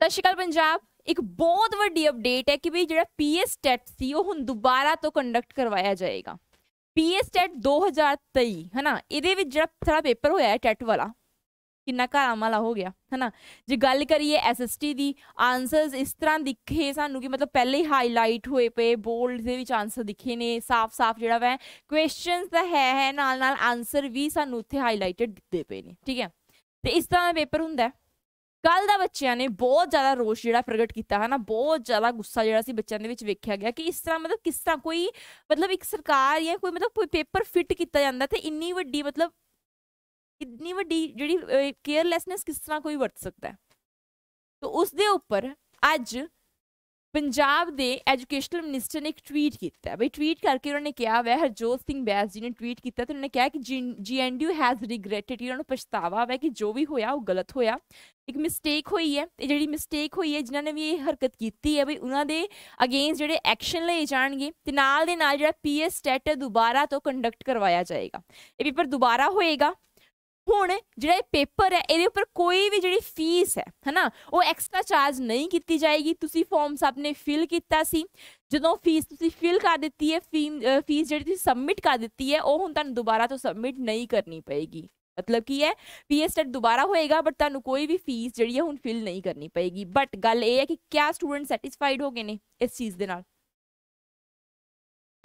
ਸਤਿ ਸ਼੍ਰੀ ਅਕਾਲ ਪੰਜਾਬ ਇੱਕ ਬਹੁਤ ਵੱਡੀ ਅਪਡੇਟ ਹੈ ਕਿ ਵੀ ਜਿਹੜਾ ਪੀਐਸ ਟੈਟ ਸੀ ਉਹ ਹੁਣ ਦੁਬਾਰਾ ਤੋਂ ਕੰਡਕਟ ਕਰਵਾਇਆ ਜਾਏਗਾ ਪੀਐਸ ਟੈਟ 2023 ਹਨਾ ਇਹਦੇ ਵਿੱਚ ਜਿਹੜਾ ਸਾਰਾ ਪੇਪਰ ਹੋਇਆ ਹੈ ਟੈਟ ਵਾਲਾ ਕਿੰਨਾ ਘਾਰਾ ਮਾਲਾ ਹੋ ਗਿਆ ਹਨਾ ਜੇ ਗੱਲ ਕਰੀਏ ਐਸਐਸਟੀ ਦੀ ਆਨਸਰਸ ਇਸ ਤਰ੍ਹਾਂ ਦਿਖੇ ਸਾਨੂੰ ਕਿ ਮਤਲਬ ਪਹਿਲੇ ਹੀ ਹਾਈਲਾਈਟ ਹੋਏ ਪਏ ਬੋਲਡ ਦੇ ਵਿੱਚ ਆਨਸਰ ਦਿਖੇ ਨੇ ਸਾਫ਼-ਸਾਫ਼ ਜਿਹੜਾ ਵੈ ਕੁਐਸਚਨਸ ਦਾ ਹੈ ਹੈ ਨਾਲ ਨਾਲ ਆਨਸਰ ਵੀ ਸਾਨੂੰ ਉੱਥੇ ਹਾਈਲਾਈਟਡ ਦਿੱਤੇ ਪਏ ਨੇ ਠੀਕ ਹੈ ਤੇ ਇਸ ਤਰ੍ਹਾਂ ਦਾ ਪੇਪਰ ਹੁੰਦਾ ਹੈ ਕੱਲ ਦਾ ਬੱਚਿਆਂ ਨੇ ਬਹੁਤ ਜ਼ਿਆਦਾ ਰੋਸ਼ ਜਿਹੜਾ ਪ੍ਰਗਟ ਕੀਤਾ ਹੈ ਨਾ ਬਹੁਤ ਜ਼ਿਆਦਾ ਗੁੱਸਾ ਜਿਹੜਾ ਸੀ ਬੱਚਿਆਂ ਦੇ ਵਿੱਚ ਵੇਖਿਆ ਗਿਆ ਕਿ ਇਸ ਤਰ੍ਹਾਂ ਮਤਲਬ ਕਿਸ ਤਰ੍ਹਾਂ ਕੋਈ ਮਤਲਬ ਇੱਕ ਸਰਕਾਰ ਜਾਂ ਕੋਈ ਮਤਲਬ ਕੋਈ ਪੇਪਰ ਫਿੱਟ ਕੀਤਾ ਜਾਂਦਾ ਤੇ ਇੰਨੀ ਵੱਡੀ ਮਤਲਬ ਇੰਨੀ ਵੱਡੀ ਜਿਹੜੀ ਕੇਅਰਲੈਸਨੈਸ ਕਿਸ ਤਰ੍ਹਾਂ ਕੋਈ ਵਰਤ ਸਕਦਾ ਹੈ ਤੋਂ ਉਸ ਦੇ ਉੱਪਰ ਅੱਜ ਪੰਜਾਬ ਦੇ ਐਜੂਕੇਸ਼ਨਲ ਮਿਨਿਸਟਰ ਨੇ ਇੱਕ ਟਵੀਟ ਕੀਤਾ ਬਈ ਟਵੀਟ ਕਰਕੇ ਉਹਨਾਂ ਨੇ ਕਿਹਾ ਵੈ ਹਰਜੋਤ ਸਿੰਘ ਬੈਸ ਜੀ ਨੇ ਟਵੀਟ ਕੀਤਾ ਤੇ ਉਹਨੇ ਕਿਹਾ ਕਿ ਜੀਐਨਡੀਯੂ ਹੈਜ਼ ਰਿਗਰੈਟਡ ਇਹਨਾਂ ਨੂੰ ਪਛਤਾਵਾ ਹੈ ਕਿ ਜੋ ਵੀ ਹੋਇਆ ਉਹ ਗਲਤ ਹੋਇਆ ਇੱਕ ਮਿਸਟੇਕ ਹੋਈ ਹੈ ਤੇ ਜਿਹੜੀ ਮਿਸਟੇਕ ਹੋਈ ਹੈ ਜਿਨ੍ਹਾਂ ਨੇ ਵੀ ਇਹ ਹਰਕਤ ਕੀਤੀ ਹੈ ਬਈ ਉਹਨਾਂ ਦੇ ਅਗੇਂਸਟ ਜਿਹੜੇ ਐਕਸ਼ਨ ਲਏ ਜਾਣਗੇ ਤੇ ਨਾਲ ਦੇ ਨਾਲ ਜਿਹੜਾ ਪੀਐਸ ਸਟੈਟ e ਦੁਬਾਰਾ ਤੋਂ ਕੰਡਕਟ ਕਰਵਾਇਆ ਜਾਏਗਾ ਇਹ ਪੇਪਰ ਦੁਬਾਰਾ ਹੋਏਗਾ ਹੁਣ ਜਿਹੜਾ ਇਹ ਪੇਪਰ ਹੈ ਇਹਦੇ ਉੱਪਰ ਕੋਈ ਵੀ ਜਿਹੜੀ ਫੀਸ ਹੈ ਹਨਾ ਉਹ ਐਕਸਟਰਾ ਚਾਰਜ ਨਹੀਂ ਕੀਤੀ ਜਾਏਗੀ ਤੁਸੀਂ ਫਾਰਮਸ ਆਪਨੇ ਫਿਲ ਕੀਤਾ ਸੀ ਜਦੋਂ ਫੀਸ ਤੁਸੀਂ ਫਿਲ ਕਰ ਦਿੱਤੀ ਹੈ ਫੀਸ ਜਿਹੜੀ ਤੁਸੀਂ ਸਬਮਿਟ ਕਰ ਦਿੱਤੀ ਹੈ ਉਹ ਹੁਣ ਤੁਹਾਨੂੰ ਦੁਬਾਰਾ ਤੋਂ ਸਬਮਿਟ ਨਹੀਂ ਕਰਨੀ ਪਏਗੀ ਮਤਲਬ ਕੀ ਹੈ ਪੀਐਸਟੈਟ ਦੁਬਾਰਾ ਹੋਏਗਾ ਬਟ ਤੁਹਾਨੂੰ ਕੋਈ ਵੀ ਫੀਸ ਜਿਹੜੀ ਹੈ ਹੁਣ ਫਿਲ ਨਹੀਂ ਕਰਨੀ ਪਏਗੀ ਬਟ ਗੱਲ ਇਹ ਹੈ ਕਿ ਕਿਆ ਸਟੂਡੈਂਟ ਸੈਟੀਸਫਾਈਡ ਹੋ ਗਏ ਨੇ ਇਸ ਚੀਜ਼ ਦੇ ਨਾਲ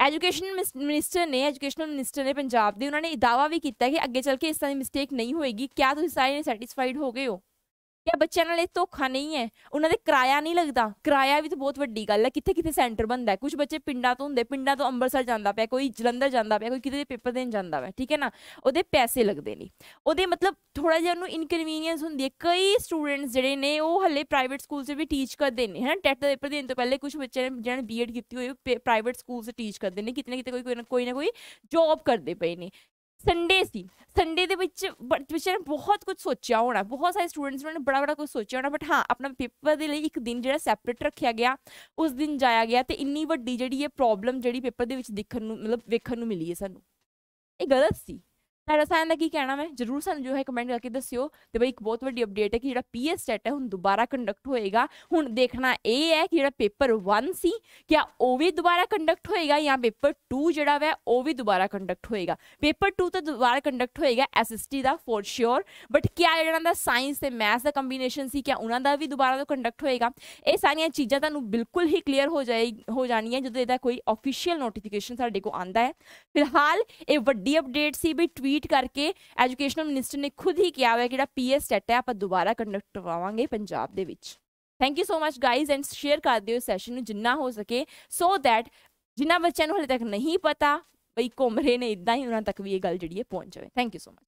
ਐਜੂਕੇਸ਼ਨ ਮਿਨਿਸਟਰ ਨੇ ਐਜੂਕੇਸ਼ਨਲ ਮਿਨਿਸਟਰ ਨੇ ਪੰਜਾਬ ਦੇ ਉਹਨਾਂ ਨੇ ਦਾਵਾ ਵੀ ਕੀਤਾ ਕਿ ਅੱਗੇ ਚੱਲ ਕੇ ਇਸ ਤਰ੍ਹਾਂ ਦੀ ਮਿਸਟੇਕ ਨਹੀਂ ਹੋਏਗੀ ਕਿਆ ਤੁਸੀਂ ਸਾਰੇ ਸੈਟੀਸਫਾਈਡ ਹੋ ਗਏ ਹੋ ਜਾਂ ਬੱਚਿਆਂ ਨਾਲ ਇਹ ਧੋਖਾ ਨਹੀਂ ਹੈ ਉਹਨਾਂ ਦੇ ਕਿਰਾਇਆ ਨਹੀਂ ਲੱਗਦਾ ਕਿਰਾਇਆ ਵੀ ਤਾਂ ਬਹੁਤ ਵੱਡੀ ਗੱਲ ਹੈ ਕਿੱਥੇ ਕਿੱਥੇ ਸੈਂਟਰ ਬੰਦਾ ਕੁਝ ਬੱਚੇ ਪਿੰਡਾਂ ਤੋਂ ਹੁੰਦੇ ਪਿੰਡਾਂ ਤੋਂ ਅੰਮ੍ਰਿਤਸਰ ਜਾਂਦਾ ਪਿਆ ਕੋਈ ਜਲੰਧਰ ਜਾਂਦਾ ਪਿਆ ਕੋਈ ਕਿਤੇ ਦੇ ਪੇਪਰ ਦੇਣ ਜਾਂਦਾ ਵਾ ਠੀਕ ਹੈ ਨਾ ਉਹਦੇ ਪੈਸੇ ਲੱਗਦੇ ਨਹੀਂ ਉਹਦੇ ਮਤਲਬ ਥੋੜਾ ਜਿਹਾ ਉਹਨੂੰ ਇਨਕਨਵੀਨੀਅੰਸ ਹੁੰਦੀ ਹੈ ਕਈ ਸਟੂਡੈਂਟਸ ਜਿਹੜੇ ਨੇ ਉਹ ਹੱਲੇ ਪ੍ਰਾਈਵੇਟ ਸਕੂਲ 'ਚ ਵੀ ਟੀਚ ਕਰਦੇ ਨੇ ਹੈ ਟੈਟ ਦਾ ਪੇਪਰ ਦੇਣ ਤੋਂ ਪਹਿਲੇ ਕੁਝ ਬੱਚੇ ਨੇ ਜਿਹਨਾਂ ਨੇ ਬੀਐਡ ਕੀਤੀ ਹੋਈ ਪ੍ਰਾਈਵੇਟ ਸਕੂਲ 'ਚ ਟੀਚ ਕਰਦੇ ਨੇ ਕਿਤੇ ਨਾ ਕਿਤੇ ਕੋਈ ਕੋਈ ਨਾ ਕੋਈ ਜੌਬ ਕਰਦੇ ਪਏ ਨੇ ਸੰਡੇ ਸੀ ਸੰਡੇ ਦੇ ਵਿੱਚ ਬੱਚਿਆਂ ਬਹੁਤ ਕੁਝ ਸੋਚਿਆ ਹੋਣਾ ਬਹੁਤ ਸਾਰੇ ਸਟੂਡੈਂਟਸ ਨੇ ਬੜਾ ਬੜਾ ਕੁਝ ਸੋਚਿਆ ਹੋਣਾ ਬਟ ਹਾਂ ਆਪਣਾ ਪੇਪਰ ਦੇ ਲਈ ਇੱਕ ਦਿਨ ਜਿਹੜਾ ਸੈਪਰੇਟ ਰੱਖਿਆ ਗਿਆ ਉਸ ਦਿਨ ਜਾਇਆ ਗਿਆ ਤੇ ਇੰਨੀ ਵੱਡੀ ਜਿਹੜੀ ਇਹ ਪ੍ਰੋਬਲਮ ਜਿਹੜੀ ਪੇਪਰ ਦੇ ਵਿੱਚ ਦੇਖਣ ਨੂੰ ਮਤਲਬ ਵੇਖਣ ਨੂੰ ਮਿਲੀ ਹੈ ਸਾਨੂੰ ਇਹ ਗਲਤ ਸੀ ਤੁਹਾਡਾ ਸਾਰਿਆਂ ਦਾ ਕੀ ਕਹਿਣਾ ਮੈਂ ਜਰੂਰ ਸਾਨੂੰ ਜੋ ਹੈ ਕਮੈਂਟ ਕਰਕੇ ਦੱਸਿਓ ਤੇ ਬਈ ਇੱਕ ਬਹੁਤ ਵੱਡੀ ਅਪਡੇਟ ਹੈ ਕਿ ਜਿਹੜਾ ਪੀਐਸ ਟੈਟ ਹੈ ਹੁਣ ਦੁਬਾਰਾ ਕੰਡਕਟ ਹੋਏਗਾ ਹੁਣ ਦੇਖਣਾ ਇਹ ਹੈ ਕਿ ਜਿਹੜਾ ਪੇਪਰ 1 ਸੀ ਕਿ ਉਹ ਵੀ ਦੁਬਾਰਾ ਕੰਡਕਟ ਹੋਏਗਾ ਜਾਂ ਪੇਪਰ 2 ਜਿਹੜਾ ਹੈ ਉਹ ਵੀ ਦੁਬਾਰਾ ਕੰਡਕਟ ਹੋਏਗਾ ਪੇਪਰ 2 ਤਾਂ ਦੁਬਾਰਾ ਕੰਡਕਟ ਹੋਏਗਾ ਐਸਐਸਟੀ ਦਾ ਫੋਰ ਸ਼ੋਰ ਬਟ ਕਿਆ ਜਿਹੜਾ ਦਾ ਸਾਇੰਸ ਤੇ ਮੈਥ ਦਾ ਕੰਬੀਨੇਸ਼ਨ ਸੀ ਕਿਆ ਉਹਨਾਂ ਦਾ ਵੀ ਦੁਬਾਰਾ ਤੋਂ ਕੰਡਕਟ ਹੋਏਗਾ ਇਹ ਸਾਰੀਆਂ ਚੀਜ਼ਾਂ ਤੁਹਾਨੂੰ ਬਿਲਕੁਲ ਹੀ ਕਲੀਅਰ ਹੋ ਜਾਏ ਹੋ ਜਾਣੀਆਂ ਜਦੋਂ ਇਹਦਾ ਕੋਈ ਆਫੀਸ਼ੀਅਲ ਨੋਟੀਫਿਕੇਸ਼ਨ ਸਾਡੇ ਕੋ ਆਂਦਾ ਹੈ ਫਿਲਹਾਲ ਇਹ ਵੱਡੀ ਅਪਡੇਟ ਸੀ ਵੀ ਕੰਪਲੀਟ ਕਰਕੇ ਐਜੂਕੇਸ਼ਨਲ ਮਿਨਿਸਟਰ ਨੇ ਖੁਦ ਹੀ ਕਿਹਾ ਹੋਇਆ ਜਿਹੜਾ ਪੀਐਸ ਟੈਟ ਹੈ ਆਪਾਂ ਦੁਬਾਰਾ ਕੰਡਕਟ ਕਰਵਾਵਾਂਗੇ ਪੰਜਾਬ ਦੇ ਵਿੱਚ thank you so much guys and share ਕਰ ਦਿਓ ਇਸ ਸੈਸ਼ਨ ਨੂੰ ਜਿੰਨਾ ਹੋ ਸਕੇ ਸੋ ਥੈਟ ਜਿਨ੍ਹਾਂ ਬੱਚਿਆਂ ਨੂੰ ਹਲੇ ਤੱਕ ਨਹੀਂ ਪਤਾ ਬਈ ਕੋਮਰੇ ਨੇ ਇਦਾਂ ਹੀ ਉਹਨਾਂ ਤੱਕ ਵੀ ਇਹ ਗੱਲ ਜਿਹੜੀ ਹੈ ਪਹੁੰਚ ਜਾਵੇ ਥੈਂਕ ਯੂ ਸੋ ਮਚ